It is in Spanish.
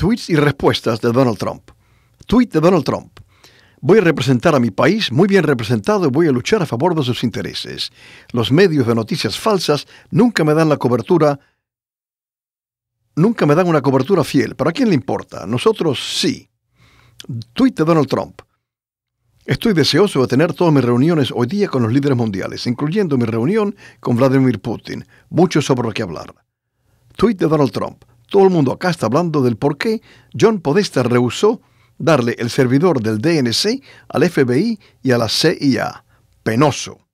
Tweets y respuestas de Donald Trump. Tweet de Donald Trump. Voy a representar a mi país muy bien representado y voy a luchar a favor de sus intereses. Los medios de noticias falsas nunca me dan la cobertura, nunca me dan una cobertura fiel. ¿Para quién le importa? Nosotros sí. Tweet de Donald Trump. Estoy deseoso de tener todas mis reuniones hoy día con los líderes mundiales, incluyendo mi reunión con Vladimir Putin. Mucho sobre lo que hablar. Tweet de Donald Trump. Todo el mundo acá está hablando del por qué John Podesta rehusó darle el servidor del DNC al FBI y a la CIA. Penoso.